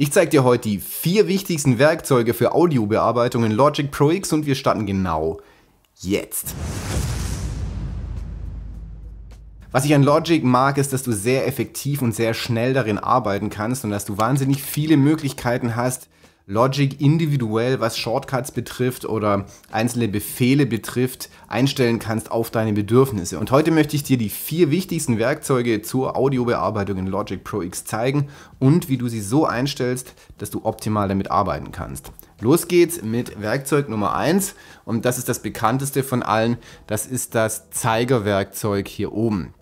Ich zeige dir heute die vier wichtigsten Werkzeuge für Audiobearbeitung in Logic Pro X und wir starten genau jetzt. Was ich an Logic mag, ist, dass du sehr effektiv und sehr schnell darin arbeiten kannst und dass du wahnsinnig viele Möglichkeiten hast, Logic individuell, was Shortcuts betrifft oder einzelne Befehle betrifft, einstellen kannst auf deine Bedürfnisse. Und heute möchte ich dir die vier wichtigsten Werkzeuge zur Audiobearbeitung in Logic Pro X zeigen und wie du sie so einstellst, dass du optimal damit arbeiten kannst. Los geht's mit Werkzeug Nummer 1 und das ist das bekannteste von allen, das ist das Zeigerwerkzeug hier oben.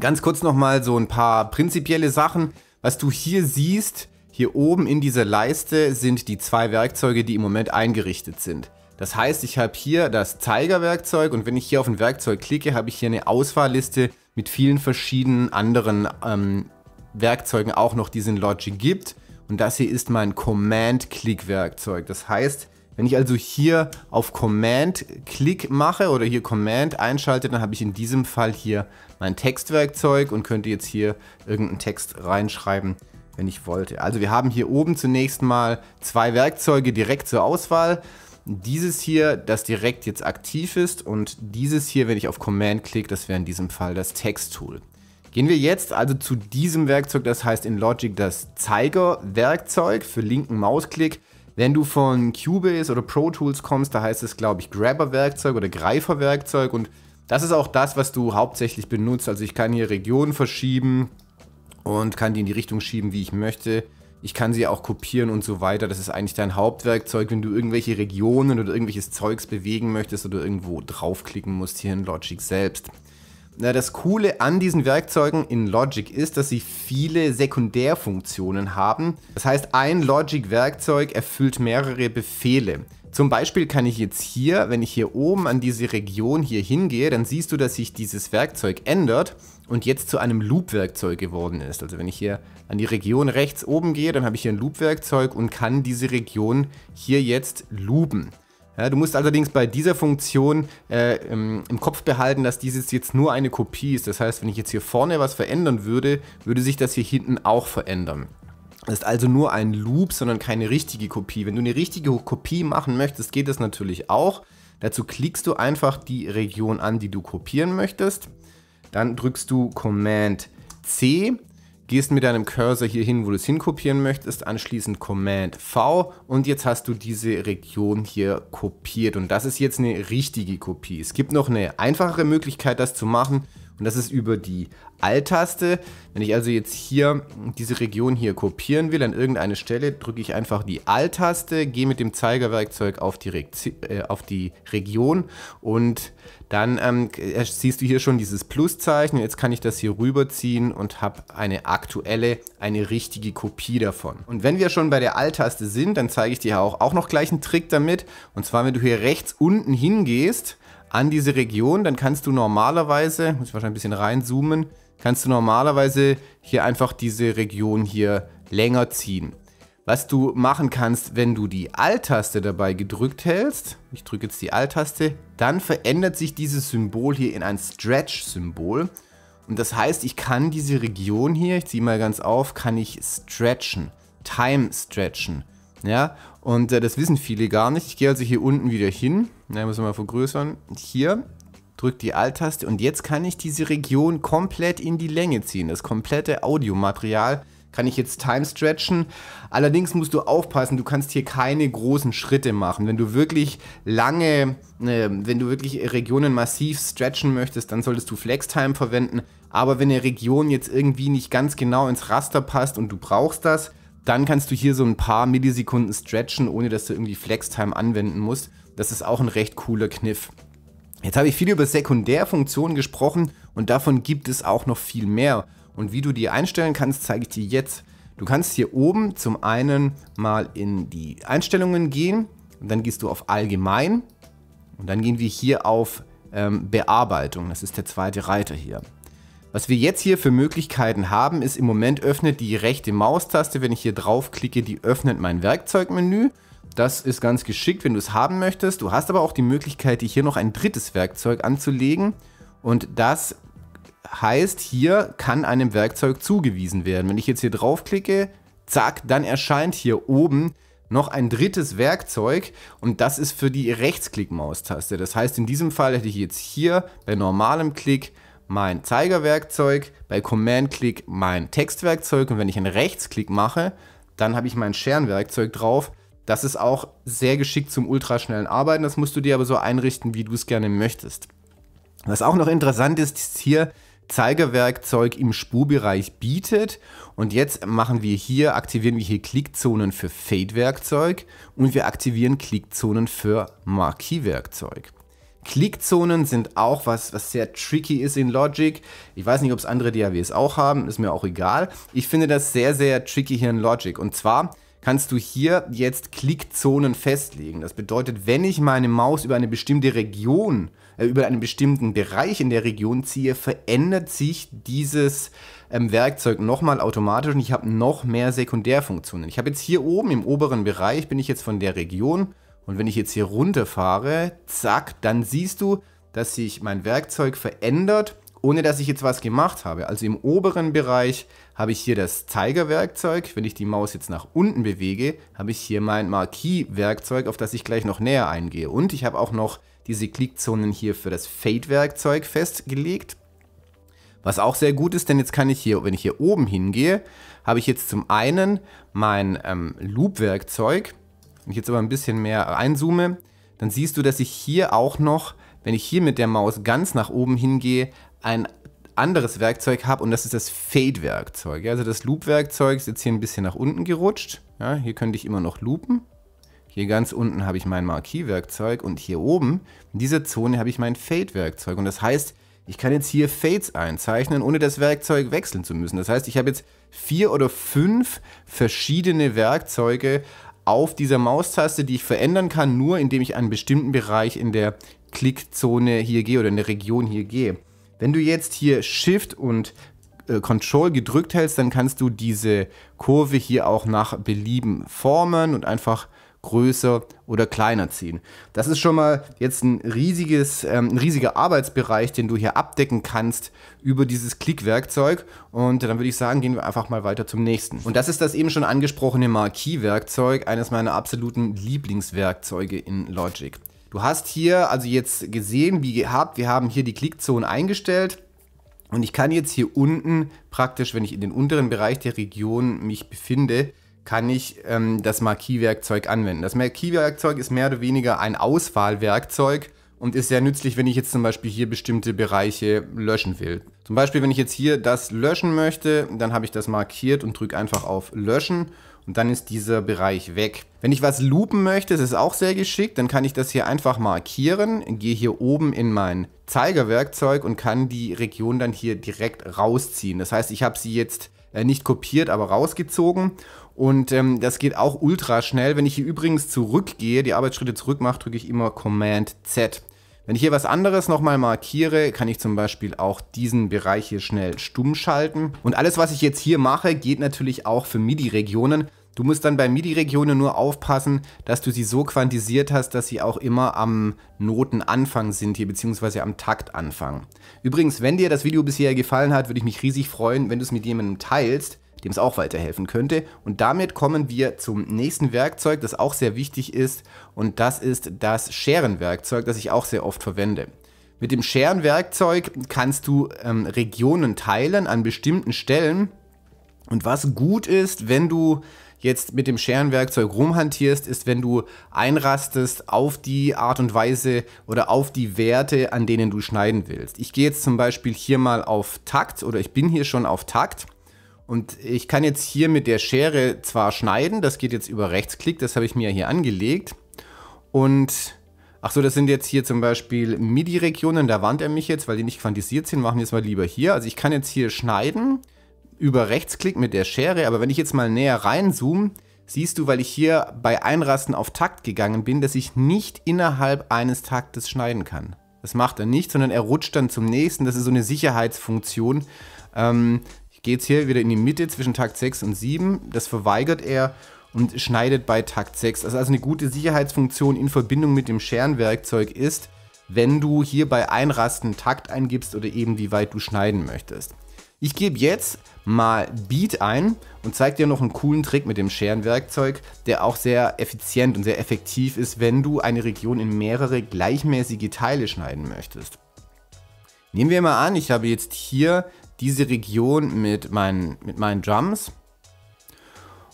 Ganz kurz nochmal so ein paar prinzipielle Sachen. Was du hier siehst, hier oben in dieser Leiste sind die zwei Werkzeuge, die im Moment eingerichtet sind. Das heißt, ich habe hier das Zeigerwerkzeug und wenn ich hier auf ein Werkzeug klicke, habe ich hier eine Auswahlliste mit vielen verschiedenen anderen ähm, Werkzeugen auch noch, die es in Logic gibt. Und das hier ist mein Command-Click-Werkzeug. Das heißt, wenn ich also hier auf Command-Click mache oder hier Command einschalte, dann habe ich in diesem Fall hier mein Textwerkzeug und könnte jetzt hier irgendeinen Text reinschreiben, wenn ich wollte. Also wir haben hier oben zunächst mal zwei Werkzeuge direkt zur Auswahl. Dieses hier, das direkt jetzt aktiv ist und dieses hier, wenn ich auf Command klicke, das wäre in diesem Fall das Text-Tool. Gehen wir jetzt also zu diesem Werkzeug, das heißt in Logic das Zeiger-Werkzeug für linken Mausklick. Wenn du von Cubase oder Pro Tools kommst, da heißt es, glaube ich, Grabber-Werkzeug oder Greifer-Werkzeug und das ist auch das, was du hauptsächlich benutzt. Also ich kann hier Regionen verschieben, und kann die in die Richtung schieben, wie ich möchte. Ich kann sie auch kopieren und so weiter. Das ist eigentlich dein Hauptwerkzeug, wenn du irgendwelche Regionen oder irgendwelches Zeugs bewegen möchtest oder irgendwo draufklicken musst hier in Logic selbst. Na, das Coole an diesen Werkzeugen in Logic ist, dass sie viele Sekundärfunktionen haben. Das heißt, ein Logic-Werkzeug erfüllt mehrere Befehle. Zum Beispiel kann ich jetzt hier, wenn ich hier oben an diese Region hier hingehe, dann siehst du, dass sich dieses Werkzeug ändert und jetzt zu einem Loop-Werkzeug geworden ist. Also wenn ich hier an die Region rechts oben gehe, dann habe ich hier ein Loop-Werkzeug und kann diese Region hier jetzt loopen. Ja, du musst allerdings bei dieser Funktion äh, im, im, Kopf behalten, dass dieses jetzt nur eine Kopie ist. Das heißt, wenn ich jetzt hier vorne was verändern würde, würde sich das hier hinten auch verändern. Das ist also nur ein Loop, sondern keine richtige Kopie. Wenn du eine richtige Kopie machen möchtest, geht das natürlich auch. Dazu klickst du einfach die Region an, die du kopieren möchtest. Dann drückst du Command C, gehst mit deinem Cursor hier hin, wo du es hinkopieren möchtest, anschließend Command V und jetzt hast du diese Region hier kopiert und das ist jetzt eine richtige Kopie. Es gibt noch eine einfachere Möglichkeit, das zu machen. Und das ist über die Alt-Taste. Wenn ich also jetzt hier diese Region hier kopieren will an irgendeine Stelle, drücke ich einfach die Alt-Taste, gehe mit dem Zeigerwerkzeug auf die, Re äh, auf die Region und dann ähm, äh, siehst du hier schon dieses Pluszeichen. Jetzt kann ich das hier rüberziehen und habe eine aktuelle, eine richtige Kopie davon. Und wenn wir schon bei der Alt-Taste sind, dann zeige ich dir auch, auch noch gleich einen Trick damit. Und zwar, wenn du hier rechts unten hingehst, an diese Region, dann kannst du normalerweise, muss ich wahrscheinlich ein bisschen reinzoomen, kannst du normalerweise hier einfach diese Region hier länger ziehen. Was du machen kannst, wenn du die Alt-Taste dabei gedrückt hältst, ich drücke jetzt die Alt-Taste, dann verändert sich dieses Symbol hier in ein Stretch-Symbol. Und das heißt, ich kann diese Region hier, ich ziehe mal ganz auf, kann ich stretchen, time stretchen. Ja, und äh, das wissen viele gar nicht. Ich gehe also hier unten wieder hin. Na, muss man mal vergrößern. Hier drückt die Alt-Taste und jetzt kann ich diese Region komplett in die Länge ziehen. Das komplette Audiomaterial kann ich jetzt time stretchen. Allerdings musst du aufpassen, du kannst hier keine großen Schritte machen. Wenn du wirklich lange, äh, wenn du wirklich Regionen massiv stretchen möchtest, dann solltest du Flex-Time verwenden. Aber wenn eine Region jetzt irgendwie nicht ganz genau ins Raster passt und du brauchst das, dann kannst du hier so ein paar Millisekunden stretchen, ohne dass du irgendwie Flex-Time anwenden musst. Das ist auch ein recht cooler Kniff. Jetzt habe ich viel über Sekundärfunktionen gesprochen und davon gibt es auch noch viel mehr. Und wie du die einstellen kannst, zeige ich dir jetzt. Du kannst hier oben zum einen mal in die Einstellungen gehen und dann gehst du auf Allgemein und dann gehen wir hier auf ähm, Bearbeitung. Das ist der zweite Reiter hier. Was wir jetzt hier für Möglichkeiten haben, ist im Moment öffnet die rechte Maustaste, wenn ich hier draufklicke, die öffnet mein Werkzeugmenü. Das ist ganz geschickt, wenn du es haben möchtest. Du hast aber auch die Möglichkeit, hier noch ein drittes Werkzeug anzulegen. Und das heißt, hier kann einem Werkzeug zugewiesen werden. Wenn ich jetzt hier draufklicke, zack, dann erscheint hier oben noch ein drittes Werkzeug und das ist für die Rechtsklick-Maustaste. Das heißt, in diesem Fall hätte ich jetzt hier bei normalem Klick mein Zeigerwerkzeug, bei Command-Click mein Textwerkzeug und wenn ich einen Rechtsklick mache, dann habe ich mein Scherenwerkzeug drauf. Das ist auch sehr geschickt zum ultraschnellen Arbeiten, das musst du dir aber so einrichten, wie du es gerne möchtest. Was auch noch interessant ist, ist hier Zeigerwerkzeug im Spurbereich bietet und jetzt machen wir hier, aktivieren wir hier Klickzonen für Fade-Werkzeug und wir aktivieren Klickzonen für Marquis-Werkzeug. Klickzonen sind auch was, was sehr tricky ist in Logic. Ich weiß nicht, ob es andere DAWs auch haben, ist mir auch egal. Ich finde das sehr, sehr tricky hier in Logic. Und zwar kannst du hier jetzt Klickzonen festlegen. Das bedeutet, wenn ich meine Maus über eine bestimmte Region, äh, über einen bestimmten Bereich in der Region ziehe, verändert sich dieses ähm, Werkzeug nochmal automatisch und ich habe noch mehr Sekundärfunktionen. Ich habe jetzt hier oben im oberen Bereich, bin ich jetzt von der Region und wenn ich jetzt hier runterfahre, zack, dann siehst du, dass sich mein Werkzeug verändert, ohne dass ich jetzt was gemacht habe. Also im oberen Bereich habe ich hier das Zeigerwerkzeug. Wenn ich die Maus jetzt nach unten bewege, habe ich hier mein Marquis-Werkzeug, auf das ich gleich noch näher eingehe. Und ich habe auch noch diese Klickzonen hier für das Fade-Werkzeug festgelegt. Was auch sehr gut ist, denn jetzt kann ich hier, wenn ich hier oben hingehe, habe ich jetzt zum einen mein ähm, Loop-Werkzeug, wenn ich jetzt aber ein bisschen mehr einzoome, dann siehst du, dass ich hier auch noch, wenn ich hier mit der Maus ganz nach oben hingehe, ein anderes Werkzeug habe und das ist das Fade-Werkzeug. Also das Loop-Werkzeug ist jetzt hier ein bisschen nach unten gerutscht. Ja, hier könnte ich immer noch loopen. Hier ganz unten habe ich mein Marquis-Werkzeug und hier oben in dieser Zone habe ich mein Fade-Werkzeug. Und das heißt, ich kann jetzt hier Fades einzeichnen, ohne das Werkzeug wechseln zu müssen. Das heißt, ich habe jetzt vier oder fünf verschiedene Werkzeuge, auf dieser Maustaste, die ich verändern kann, nur indem ich einen bestimmten Bereich in der Klickzone hier gehe oder in der Region hier gehe. Wenn du jetzt hier Shift und äh, Control gedrückt hältst, dann kannst du diese Kurve hier auch nach Belieben formen und einfach größer oder kleiner ziehen. Das ist schon mal jetzt ein riesiges, ähm, ein riesiger Arbeitsbereich, den du hier abdecken kannst über dieses Klickwerkzeug. Und dann würde ich sagen, gehen wir einfach mal weiter zum nächsten. Und das ist das eben schon angesprochene Marquis-Werkzeug, eines meiner absoluten Lieblingswerkzeuge in Logic. Du hast hier also jetzt gesehen, wie gehabt, wir haben hier die Klickzone eingestellt. Und ich kann jetzt hier unten praktisch, wenn ich in den unteren Bereich der Region mich befinde, kann ich ähm, das Marquis-Werkzeug anwenden. Das Marquis-Werkzeug ist mehr oder weniger ein Auswahlwerkzeug und ist sehr nützlich, wenn ich jetzt zum Beispiel hier bestimmte Bereiche löschen will. Zum Beispiel, wenn ich jetzt hier das löschen möchte, dann habe ich das markiert und drücke einfach auf Löschen und dann ist dieser Bereich weg. Wenn ich was loopen möchte, das ist auch sehr geschickt, dann kann ich das hier einfach markieren, gehe hier oben in mein Zeigerwerkzeug und kann die Region dann hier direkt rausziehen. Das heißt, ich habe sie jetzt äh, nicht kopiert, aber rausgezogen. Und ähm, das geht auch ultra schnell. Wenn ich hier übrigens zurückgehe, die Arbeitsschritte zurückmache, drücke ich immer Command Z. Wenn ich hier was anderes nochmal markiere, kann ich zum Beispiel auch diesen Bereich hier schnell stumm schalten. Und alles, was ich jetzt hier mache, geht natürlich auch für MIDI-Regionen. Du musst dann bei MIDI-Regionen nur aufpassen, dass du sie so quantisiert hast, dass sie auch immer am Notenanfang sind hier, beziehungsweise am Taktanfang. Übrigens, wenn dir das Video bisher gefallen hat, würde ich mich riesig freuen, wenn du es mit jemandem teilst, dem es auch weiterhelfen könnte. Und damit kommen wir zum nächsten Werkzeug, das auch sehr wichtig ist. Und das ist das Scherenwerkzeug, das ich auch sehr oft verwende. Mit dem Scherenwerkzeug kannst du ähm, Regionen teilen an bestimmten Stellen. Und was gut ist, wenn du jetzt mit dem Scherenwerkzeug rumhantierst, ist, wenn du einrastest auf die Art und Weise oder auf die Werte, an denen du schneiden willst. Ich gehe jetzt zum Beispiel hier mal auf Takt oder ich bin hier schon auf Takt. Und ich kann jetzt hier mit der Schere zwar schneiden, das geht jetzt über Rechtsklick, das habe ich mir hier angelegt. Und ach so, das sind jetzt hier zum Beispiel MIDI-Regionen, da warnt er mich jetzt, weil die nicht quantisiert sind, machen wir es mal lieber hier. Also ich kann jetzt hier schneiden über Rechtsklick mit der Schere, aber wenn ich jetzt mal näher reinzoome, siehst du, weil ich hier bei Einrasten auf Takt gegangen bin, dass ich nicht innerhalb eines Taktes schneiden kann. Das macht er nicht, sondern er rutscht dann zum nächsten. Das ist so eine Sicherheitsfunktion. Ähm, ich gehe jetzt hier wieder in die Mitte zwischen Takt 6 und 7. Das verweigert er und schneidet bei Takt 6. Also, also eine gute Sicherheitsfunktion in Verbindung mit dem Scherenwerkzeug ist, wenn du hier bei Einrasten Takt eingibst oder eben wie weit du schneiden möchtest. Ich gebe jetzt mal Beat ein und zeigt dir noch einen coolen Trick mit dem Scherenwerkzeug, der auch sehr effizient und sehr effektiv ist, wenn du eine Region in mehrere gleichmäßige Teile schneiden möchtest. Nehmen wir mal an, ich habe jetzt hier diese Region mit meinen, mit meinen Drums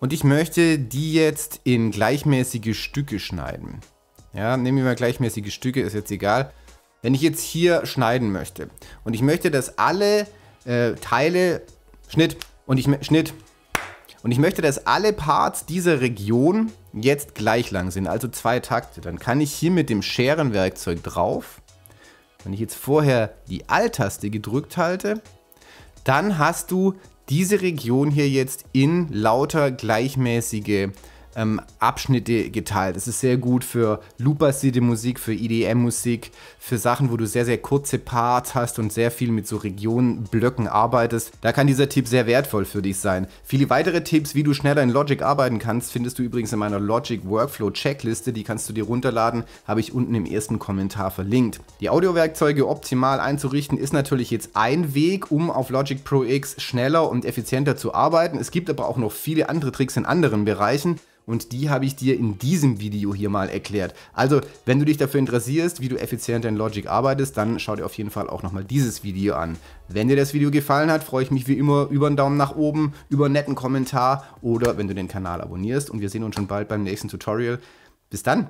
und ich möchte die jetzt in gleichmäßige Stücke schneiden. Ja, nehmen wir mal gleichmäßige Stücke, ist jetzt egal. Wenn ich jetzt hier schneiden möchte und ich möchte, dass alle äh, Teile Schnitt und ich Schnitt. Und ich möchte, dass alle Parts dieser Region jetzt gleich lang sind, also zwei Takte. Dann kann ich hier mit dem Scherenwerkzeug drauf, wenn ich jetzt vorher die Alt-Taste gedrückt halte, dann hast du diese Region hier jetzt in lauter gleichmäßige ähm, Abschnitte geteilt. Es ist sehr gut für looperside Musik, für EDM-Musik, für Sachen, wo du sehr, sehr kurze Parts hast und sehr viel mit so Regionenblöcken arbeitest. Da kann dieser Tipp sehr wertvoll für dich sein. Viele weitere Tipps, wie du schneller in Logic arbeiten kannst, findest du übrigens in meiner Logic Workflow Checkliste. Die kannst du dir runterladen, habe ich unten im ersten Kommentar verlinkt. Die Audiowerkzeuge optimal einzurichten ist natürlich jetzt ein Weg, um auf Logic Pro X schneller und effizienter zu arbeiten. Es gibt aber auch noch viele andere Tricks in anderen Bereichen und die habe ich dir in diesem Video hier mal erklärt. Also, wenn du dich dafür interessierst, wie du effizient in Logic arbeitest, dann schau dir auf jeden Fall auch nochmal dieses Video an. Wenn dir das Video gefallen hat, freue ich mich wie immer über einen Daumen nach oben, über einen netten Kommentar oder wenn du den Kanal abonnierst und wir sehen uns schon bald beim nächsten Tutorial. Bis dann!